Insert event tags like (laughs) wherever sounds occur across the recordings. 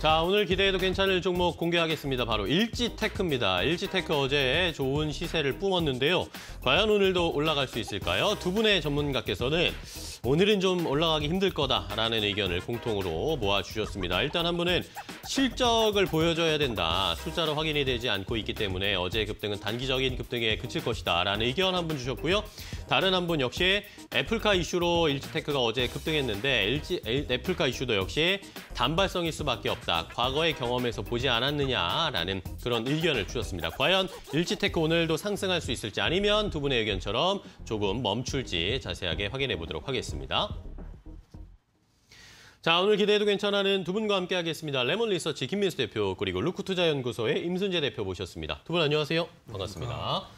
자, 오늘 기대해도 괜찮을 종목 공개하겠습니다. 바로 일지테크입니다. 일지테크 어제 좋은 시세를 뿜었는데요. 과연 오늘도 올라갈 수 있을까요? 두 분의 전문가께서는 오늘은 좀 올라가기 힘들 거다라는 의견을 공통으로 모아주셨습니다. 일단 한 분은 실적을 보여줘야 된다. 숫자로 확인이 되지 않고 있기 때문에 어제 급등은 단기적인 급등에 그칠 것이다. 라는 의견 한 분 주셨고요. 다른 한 분 역시 애플카 이슈로 일지테크가 어제 급등했는데 일지, 애플카 이슈도 역시 단발성일 수밖에 없다. 없다. 과거의 경험에서 보지 않았느냐라는 그런 의견을 주셨습니다. 과연 일지테크 오늘도 상승할 수 있을지 아니면 두 분의 의견처럼 조금 멈출지 자세하게 확인해 보도록 하겠습니다. 자, 오늘 기대해도 괜찮아는 두 분과 함께 하겠습니다. 레몬 리서치 김민수 대표 그리고 루크투자연구소의 임순재 대표 모셨습니다. 두 분 안녕하세요. 반갑습니다.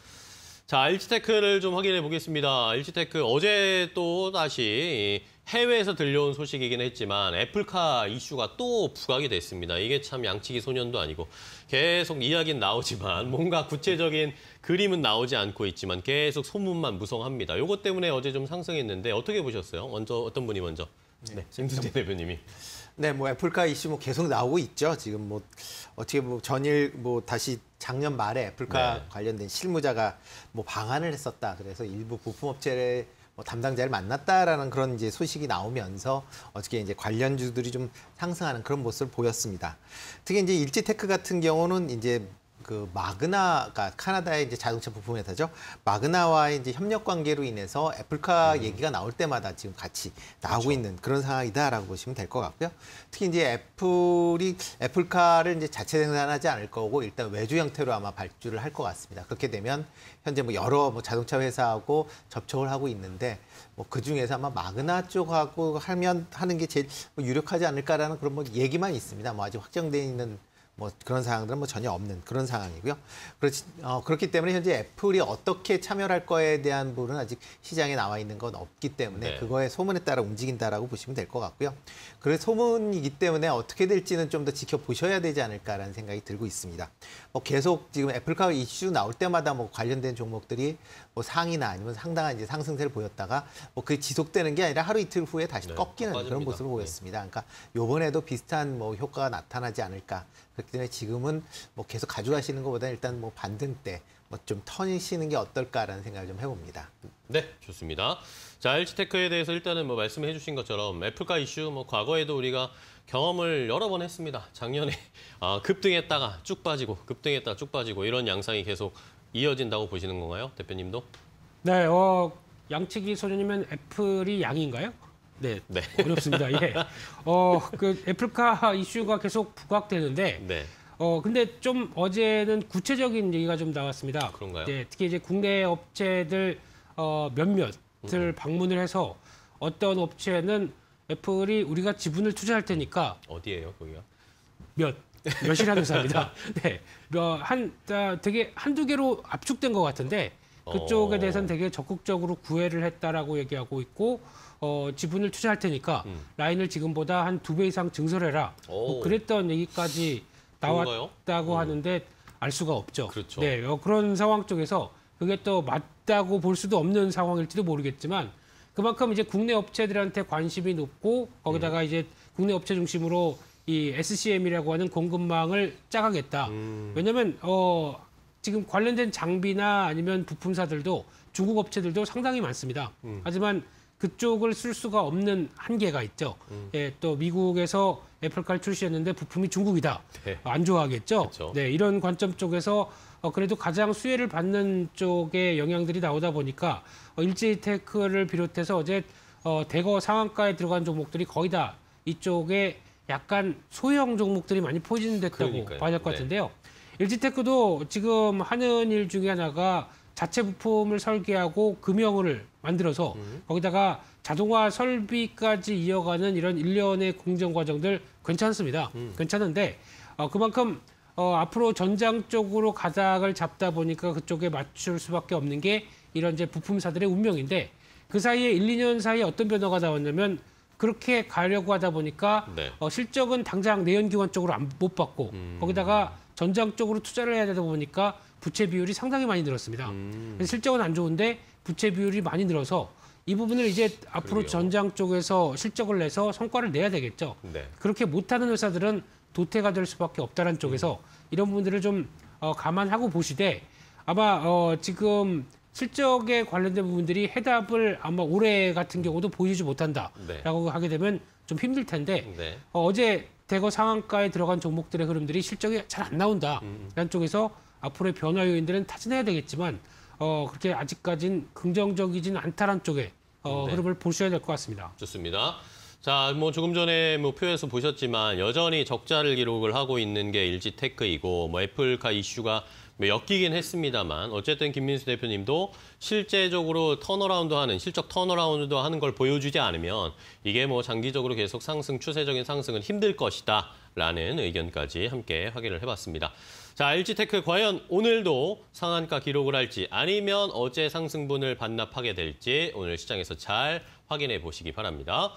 자, LG테크를 좀 확인해 보겠습니다. LG테크 어제 또 다시 해외에서 들려온 소식이긴 했지만 애플카 이슈가 또 부각이 됐습니다. 이게 참 양치기 소년도 아니고 계속 이야기는 나오지만 (laughs) 뭔가 구체적인 그림은 나오지 않고 있지만 계속 소문만 무성합니다. 이것 때문에 어제 좀 상승했는데 어떻게 보셨어요? 먼저 어떤 분이 먼저? 네, 네. 심수진 대표님이. 네, 뭐 애플카 이슈 뭐 계속 나오고 있죠. 지금 뭐 어떻게 뭐 전일 뭐 다시 작년 말에 애플카 네. 관련된 실무자가 뭐 방안을 했었다. 그래서 일부 부품업체를 뭐 담당자를 만났다라는 그런 이제 소식이 나오면서 어떻게 이제 관련주들이 좀 상승하는 그런 모습을 보였습니다. 특히 이제 일지테크 같은 경우는 이제 그 마그나, 가 카나다의 이제 자동차 부품 회사죠. 마그나와의 이제 협력 관계로 인해서 애플카 음. 얘기가 나올 때마다 지금 같이 나오고 그렇죠. 있는 그런 상황이다라고 보시면 될 것 같고요. 특히 이제 애플이 애플카를 이제 자체 생산하지 않을 거고 일단 외주 형태로 아마 발주를 할 것 같습니다. 그렇게 되면 현재 뭐 여러 뭐 자동차 회사하고 접촉을 하고 있는데 뭐 그 중에서 아마 마그나 쪽하고 하면 하는 게 제일 뭐 유력하지 않을까라는 그런 뭐 얘기만 있습니다. 뭐 아직 확정돼 있는 뭐 그런 상황들은뭐 전혀 없는 그런 상황이고요. 그렇지, 어, 그렇기 때문에 현재 애플이 어떻게 참여할 거에 대한 부분은 아직 시장에 나와 있는 건 없기 때문에 네. 그거에 소문에 따라 움직인다라고 보시면 될 것 같고요. 그래 소문이기 때문에 어떻게 될지는 좀 더 지켜보셔야 되지 않을까라는 생각이 들고 있습니다. 뭐 계속 지금 애플카우 이슈 나올 때마다 뭐 관련된 종목들이 뭐 상이나 아니면 상당한 이제 상승세를 보였다가 뭐그 지속되는 게 아니라 하루 이틀 후에 다시 네, 꺾이는 그런 모습을 네. 보였습니다. 네. 그러니까 요번에도 비슷한 뭐 효과가 나타나지 않을까 그렇기 때문에 지금은 뭐 계속 가져가시는 것보다 일단 뭐 반등 때 뭐 좀 터니시는 게 어떨까라는 생각을 좀 해봅니다. 네, 좋습니다. 자, LG테크에 대해서 일단은 뭐 말씀해 주신 것처럼 애플과 이슈 뭐 과거에도 우리가 경험을 여러 번 했습니다. 작년에 (laughs) 아, 급등했다가 쭉 빠지고 급등했다가 쭉 빠지고 이런 양상이 계속 이어진다고 보시는 건가요? 대표님도? 네, 어, 양측이 소전이면 애플이 양인가요? 네, 네. 어렵습니다. 예. 어, 그 애플카 이슈가 계속 부각되는데 네. 어, 근데 좀 어제는 구체적인 얘기가 좀 나왔습니다. 그런가요? 네, 특히 이제 국내 업체들 어, 몇몇을 음. 방문을 해서 어떤 업체는 애플이 우리가 지분을 투자할 테니까 어디예요, 거기가? 몇 몇이라는 회사입니다. (laughs) 네, 몇, 한 되게 한두 개로 압축된 것 같은데 그쪽에 어. 대해서는 되게 적극적으로 구애를 했다라고 얘기하고 있고 어, 지분을 투자할 테니까 음. 라인을 지금보다 한 두 배 이상 증설해라. 뭐 그랬던 얘기까지 나왔다고 그 하는데 알 수가 없죠. 그렇죠. 네, 어, 그런 상황 쪽에서 그게 또 맞다고 볼 수도 없는 상황일지도 모르겠지만 그만큼 이제 국내 업체들한테 관심이 높고 거기다가 음. 이제 국내 업체 중심으로 이 SCM이라고 하는 공급망을 짜가겠다. 음. 왜냐하면 어, 지금 관련된 장비나 아니면 부품사들도 중국 업체들도 상당히 많습니다. 음. 하지만 그쪽을 쓸 수가 없는 한계가 있죠. 음. 예, 또 미국에서 애플카를 출시했는데 부품이 중국이다. 네. 뭐 안 좋아하겠죠. 그쵸. 그렇죠. 네, 이런 관점 쪽에서 어, 그래도 가장 수혜를 받는 쪽의 영향들이 나오다 보니까 어, 일지테크를 제 비롯해서 어제 어, 대거 상한가에 들어간 종목들이 거의 다 이쪽에 약간 소형 종목들이 많이 포진됐다고 봐야 할것 네. 같은데요. 네. LG테크도 지금 하는 일 중에 하나가 자체 부품을 설계하고 금형을 만들어서 음. 거기다가 자동화 설비까지 이어가는 이런 일련의 공정 과정들 괜찮습니다. 음. 괜찮은데 어, 그만큼 어, 앞으로 전장 쪽으로 가닥을 잡다 보니까 그쪽에 맞출 수밖에 없는 게 이런 이제 부품사들의 운명인데 그 사이에 1, 2년 사이에 어떤 변화가 나왔냐면 그렇게 가려고 하다 보니까 네. 어, 실적은 당장 내연기관 쪽으로 안, 못 받고 음. 거기다가 전장 쪽으로 투자를 해야 되다 보니까 부채 비율이 상당히 많이 늘었습니다. 음. 실적은 안 좋은데 부채 비율이 많이 늘어서 이 부분을 이제 앞으로 그래요. 전장 쪽에서 실적을 내서 성과를 내야 되겠죠. 네. 그렇게 못하는 회사들은 도태가 될 수밖에 없다는 쪽에서 음. 이런 부분들을 좀 어, 감안하고 보시되 아마 어, 지금 실적에 관련된 부분들이 해답을 아마 올해 같은 경우도 보이지 못한다라고 네. 하게 되면 좀 힘들 텐데 네. 어, 제 대거 상한가에 들어간 종목들의 흐름들이 실적이 잘 안 나온다라는 음. 쪽에서 앞으로의 변화 요인들은 타진해야 되겠지만 어, 그렇게 아직까진 긍정적이진 않다라는 쪽에 어, 네. 흐름을 보셔야 될 것 같습니다. 좋습니다. 자, 뭐 조금 전에 뭐 표에서 보셨지만 여전히 적자를 기록을 하고 있는 게 LG 테크이고 뭐 애플카 이슈가 네, 엮이긴 했습니다만 어쨌든 김민수 대표님도 실제적으로 턴어라운드하는 실적 턴어라운드하는 걸 보여주지 않으면 이게 뭐 장기적으로 계속 상승 추세적인 상승은 힘들 것이다. 라는 의견까지 함께 확인을 해봤습니다. 자, LG테크 과연 오늘도 상한가 기록을 할지 아니면 어제 상승분을 반납하게 될지 오늘 시장에서 잘 확인해 보시기 바랍니다.